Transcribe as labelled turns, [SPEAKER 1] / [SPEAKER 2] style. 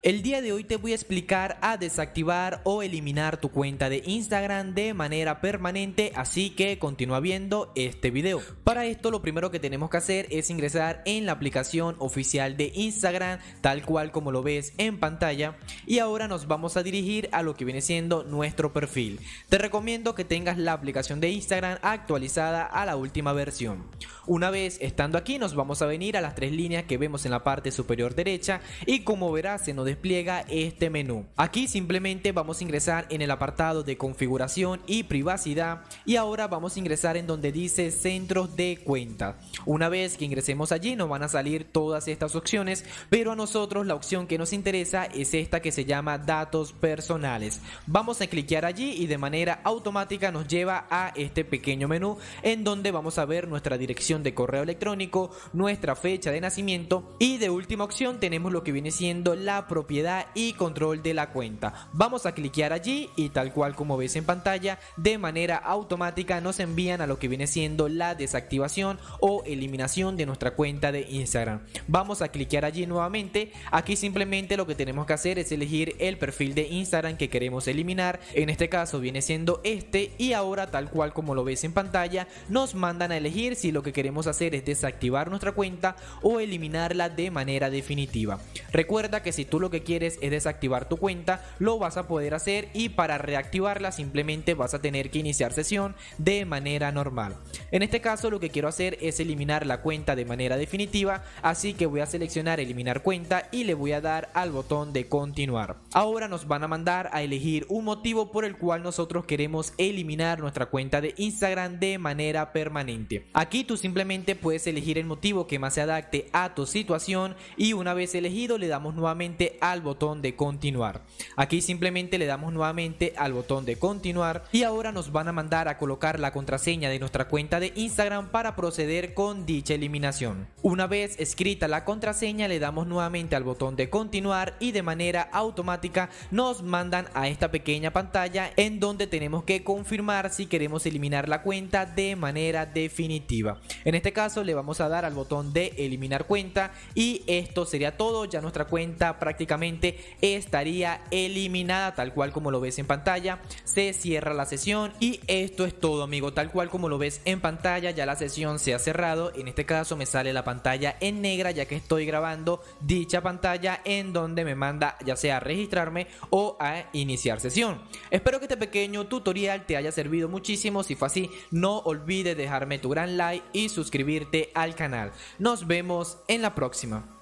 [SPEAKER 1] El día de hoy te voy a explicar a desactivar o eliminar tu cuenta de Instagram de manera permanente, así que continúa viendo este video. Para esto lo primero que tenemos que hacer es ingresar en la aplicación oficial de Instagram, tal cual como lo ves en pantalla, y ahora nos vamos a dirigir a lo que viene siendo nuestro perfil. Te recomiendo que tengas la aplicación de Instagram actualizada a la última versión. Una vez estando aquí nos vamos a venir a las tres líneas que vemos en la parte superior derecha y como verás se nos despliega este menú. Aquí simplemente vamos a ingresar en el apartado de configuración y privacidad y ahora vamos a ingresar en donde dice centros de cuenta. Una vez que ingresemos allí nos van a salir todas estas opciones, pero a nosotros la opción que nos interesa es esta que se llama datos personales. Vamos a cliquear allí y de manera automática nos lleva a este pequeño menú en donde vamos a ver nuestra dirección de correo electrónico, nuestra fecha de nacimiento y de última opción tenemos lo que viene siendo la propiedad y control de la cuenta. Vamos a cliquear allí y tal cual como ves en pantalla, de manera automática nos envían a lo que viene siendo la desactivación o eliminación de nuestra cuenta de Instagram. Vamos a cliquear allí nuevamente. Aquí simplemente lo que tenemos que hacer es elegir el perfil de Instagram que queremos eliminar. En este caso viene siendo este y ahora tal cual como lo ves en pantalla, nos mandan a elegir si lo que queremos hacer es desactivar nuestra cuenta o eliminarla de manera definitiva. Recuerda que si tú lo que quieres es desactivar tu cuenta, lo vas a poder hacer y para reactivarla simplemente vas a tener que iniciar sesión de manera normal. En este caso lo que quiero hacer es eliminar la cuenta de manera definitiva, así que voy a seleccionar eliminar cuenta y le voy a dar al botón de continuar. Ahora nos van a mandar a elegir un motivo por el cual nosotros queremos eliminar nuestra cuenta de Instagram de manera permanente. Aquí tú simplemente puedes elegir el motivo que más se adapte a tu situación y una vez elegido le damos nuevamente al botón de continuar. Aquí simplemente le damos nuevamente al botón de continuar y ahora nos van a mandar a colocar la contraseña de nuestra cuenta de Instagram para proceder con dicha eliminación. Una vez escrita la contraseña le damos nuevamente al botón de continuar y de manera automática nos mandan a esta pequeña pantalla en donde tenemos que confirmar si queremos eliminar la cuenta de manera definitiva. En este caso le vamos a dar al botón de eliminar cuenta y esto sería todo, ya nuestra cuenta prácticamente estaría eliminada tal cual como lo ves en pantalla. Se cierra la sesión y esto es todo amigo, tal cual como lo ves en pantalla ya la sesión se ha cerrado. En este caso me sale la pantalla en negra ya que estoy grabando dicha pantalla en donde me manda ya sea a registrarme o a iniciar sesión. Espero que este pequeño tutorial te haya servido muchísimo, si fue así no olvides dejarme tu gran like y suscribirte al canal. Nos vemos en la próxima.